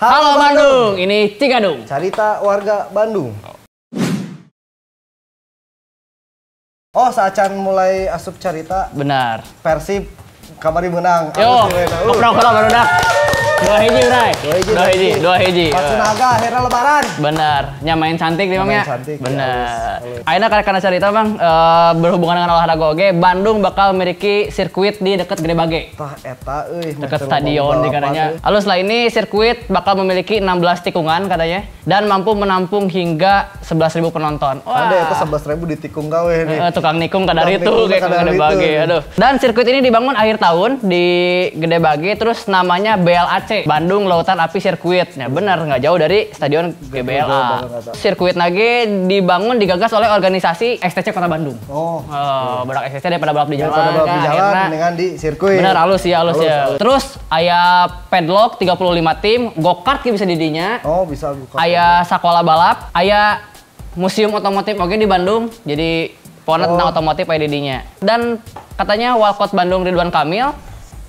Halo, Halo Bandung. Bandung, ini Cikadung. Cerita warga Bandung. Oh, saat mulai asup cerita. Benar. Persib kamari menang. Yo, koprok kalau baru dah. Dua hiji, Bray. Dua hiji. Dua hiji, dua eh. naga Pasunaga akhirnya lebaran. Benar. Nyamain cantik nih, Bang ya. Cantik. Ya. Benar. Akhirnya karena cerita, Bang, uh, berhubungan dengan olahraga oge, Bandung bakal memiliki sirkuit di dekat Gede Bage. Tah eta eh, dekat stadion di katanya. Lalu setelah ini sirkuit bakal memiliki 16 tikungan katanya dan mampu menampung hingga 11.000 penonton. Wah. Ada itu 11.000 tikung gawe nih. Eh, tukang nikung kadar itu kayak Gede Bage. Aduh. Dan sirkuit ini dibangun akhir tahun di Gede Bage terus namanya BLAC Bandung Lautan Api Sirkuit ya benar nggak jauh dari Stadion GBLA sirkuit Nage dibangun digagas oleh organisasi STC Kota Bandung oh eh, berak STC daripada balap di jalan daripada balap di kan, jalan dengan di sirkuit benar halus ya halus, halus ya terus ayah pedlock 35 tim go kart bisa didinya oh bisa go ayah sekolah balap ayah museum otomotif oke di Bandung jadi pohon oh. tentang otomotif ayah didinya. Dan katanya Walcott Bandung Ridwan Kamil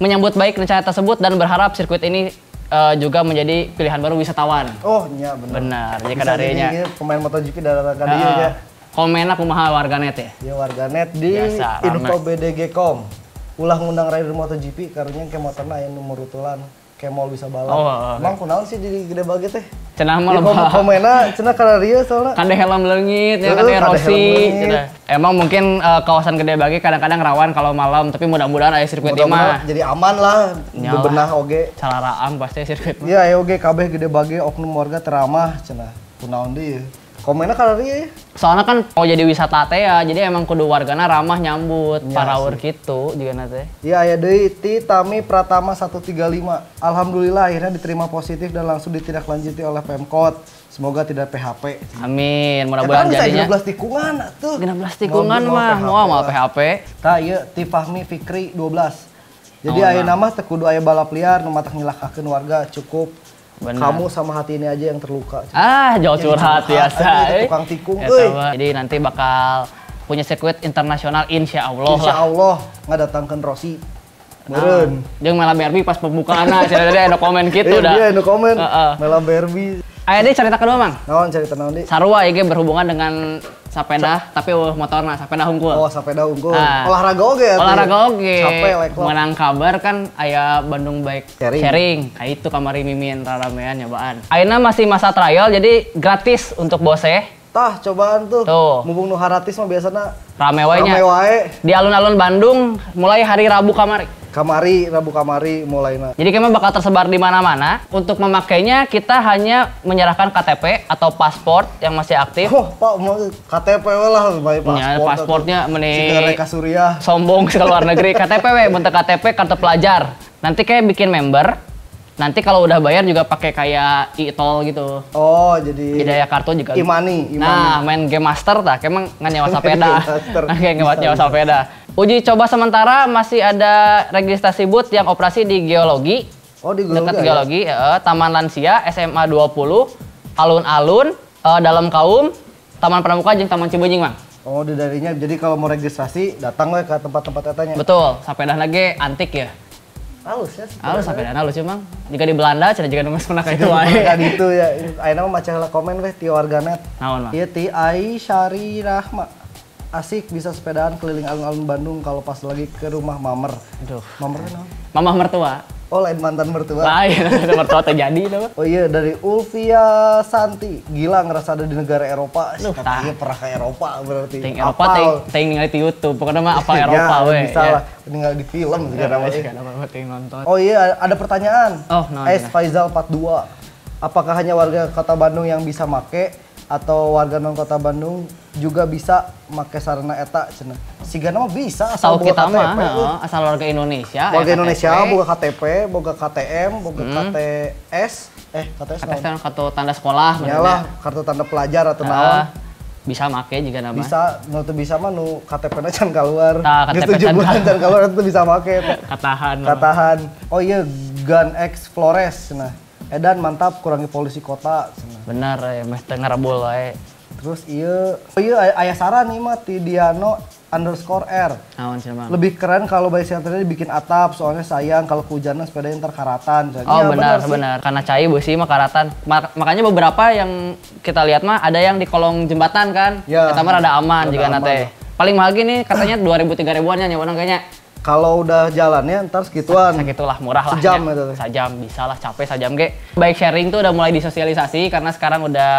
menyambut baik rencana tersebut dan berharap sirkuit ini uh, juga menjadi pilihan baru wisatawan. Oh iya benar. Benar. Jadi ya, kadarnya pemain MotoGP dari ini uh, komen ya. Komenak rumah warganet ya? Ya warganet di Biasa, info bdg.com. Ulah ngundang rider MotoGP karunya ke motorna yang nomor utulan mau bisa balap. Oh, okay. Oh, oh. Emang kunaon sih jadi gede banget teh? Cenah mah iya, loba. Komena cenah kada dia soalnya. Kande helm leungit, ya kande Rossi. Gitu. Emang mungkin uh, kawasan gede bagi kadang-kadang rawan kalau malam, tapi mudah-mudahan ada sirkuit mudah mah. Jadi aman lah, ya bebenah oge. Calaraam pasti sirkuit. Iya, iya, oge kabeh gede bagi oknum warga teramah cenah. Kunaon dia komennya kali ya soalnya kan mau jadi wisata teh ya jadi emang kudu wargana ramah nyambut ya, paraur gitu juga nanti iya ya dari Ti Tami Pratama 135 Alhamdulillah akhirnya diterima positif dan langsung ditindaklanjuti oleh Pemkot semoga tidak PHP amin ya, mudah-mudahan ya, jadinya 16 tikungan tuh 16 tikungan mah mau mau PHP tak iya Ti Fahmi Fikri 12 jadi oh, ayah nah. nama tekudu ayah balap liar tak nyilakakin warga cukup Bener. Kamu sama hati ini aja yang terluka. Ah, jauh curhat biasa. Eh. tukang tikung. Ya, Jadi nanti bakal punya sirkuit internasional insya Allah Insya Allah nggak datangkan Rossi. Ah. Meren. Nah, yang malah BRB pas pembukaan nah, cerita dia ada komen gitu iya, dah. Iya, ada komen. Uh, uh. Malah BRB. Ayo deh cerita kedua, Mang. Naon cerita nanti Sarua ya berhubungan dengan sapeda tapi uh, motor nah sapeda unggul oh sapeda unggul nah, olahraga oke. okay, ya, olahraga oke. capek like menang kabar kan ayah Bandung baik sharing, sharing. kayak nah, itu kamari mimin raramean nyobaan Aina masih masa trial jadi gratis untuk bose tah cobaan tuh tuh mumpung nuharatis mah biasanya rame wae rame di alun-alun Bandung mulai hari Rabu kamari Kamari, Rabu Kamari mulai nah. Jadi kami bakal tersebar di mana-mana. Untuk memakainya kita hanya menyerahkan KTP atau paspor yang masih aktif. Oh, Pak, mau KTP lah baik iya, paspor. Ya, pasportnya meni Sombong ke luar negeri. KTP we, bentuk KTP kartu pelajar. Nanti kayak bikin member, Nanti kalau udah bayar juga pakai kayak e-tol gitu. Oh, jadi Hidayah kartu juga. Imani, e imani. E nah, main game master tah, emang nggak nyewa sepeda. Oke, kayak nyewa sepeda. Uji coba sementara masih ada registrasi booth yang operasi di geologi. Oh, di geologi. Dekat ya? geologi, ya? Taman Lansia, SMA 20, alun-alun, uh, dalam kaum, Taman Pramuka jeung Taman Cibenying, Mang. Oh, di darinya. Jadi kalau mau registrasi, datanglah ke tempat-tempat katanya. Betul, sampai dah lagi antik ya. Halus ya. Halus sampai dah halus cuma. Ya, jika di Belanda cara jika nunggu sepenak itu Jika itu ya. Ayo nama macam lah komen weh ti warganet. Naon mah? Ieu iya, ti Ai Syari Rahma asik bisa sepedaan keliling alun-alun Bandung kalau pas lagi ke rumah mamer. Aduh. Mamer kan Mamah mertua. Oh lain mantan mertua. Ah, iya, lain mertua terjadi itu. Oh iya dari Ulvia Santi. Gila ngerasa ada di negara Eropa. Tapi dia pernah ke Eropa berarti. Ting Eropa, ting, ting di Youtube. Pokoknya mah apa ya, Eropa ya, weh. Bisa lah, tinggal di film iya, segala macam. Iya, nonton. Oh iya ada pertanyaan. Oh, no, Es Faisal 42. Apakah hanya warga kota Bandung yang bisa make atau warga non kota Bandung juga bisa make sarana eta cenah. Siga nama bisa asal Tau kita KTP. Mah, asal warga Indonesia. Eh, warga Indonesia boga KTP, boga KTM, boga hmm. KTS, eh KTS. KTS kan kartu tanda sekolah Iyalah, kartu tanda pelajar atau nah, naon. Bisa make juga nama. Bisa, nu no, bisa mah nu KTP-na can keluar. gitu KTP can keluar itu bisa make. Katahan. Katahan. Oh iya, Gun X Flores nah. Edan mantap kurangi polisi kota. Cina benar ya eh, mas tengar bola ya terus iya oh, iya ayah saran nih mati Diano underscore R. Awan Lebih keren kalau bayi shelternya dibikin atap, soalnya sayang kalau kehujanan sepeda yang terkaratan oh ya, benar benar, benar. karena cair bu sih mah karatan. Mak makanya beberapa yang kita lihat mah ada yang di kolong jembatan kan, ya, kita mah rada aman juga nate. Paling mahal gini katanya dua ribu tiga ribuannya nyawa kayaknya kalau udah jalannya ntar segituan segitulah murah lah sejam ya. gitu sejam bisa lah capek sejam ge bike sharing tuh udah mulai disosialisasi karena sekarang udah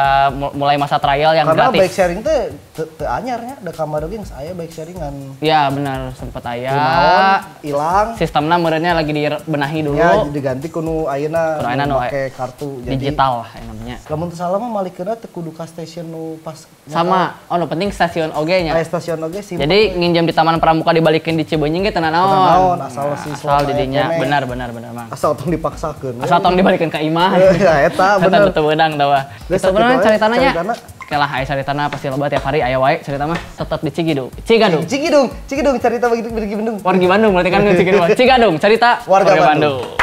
mulai masa trial yang karena gratis karena bike sharing tuh anyarnya ada kamar geng saya bike sharingan ya benar sempet ayah hilang sistemnya merenya lagi dibenahi dulu ya diganti kuno ayeuna kuno no pakai kartu digital lah namanya lamun teu salah mah malikna teu kudu ka stasiun nu pas sama oh no penting stasiun oge nya eh, stasiun oge sih jadi nginjam di taman pramuka dibalikin di Cibenying ge naon. naon asal si asal didinya benar benar benar mang. Asal tong dipaksakeun. Asal tong dibalikeun ka imah. Ya eta bener. Eta teu beunang tah wah. Geus bener caritana nya. Kalah ai caritana pasti loba tiap hari aya wae cerita mah tetep di Cigidung Cigadung. Cigidung, Cigidung, cerita begitu di Bandung. Wargi Bandung berarti kan Cigadung. Cigadung cerita warga Bandung.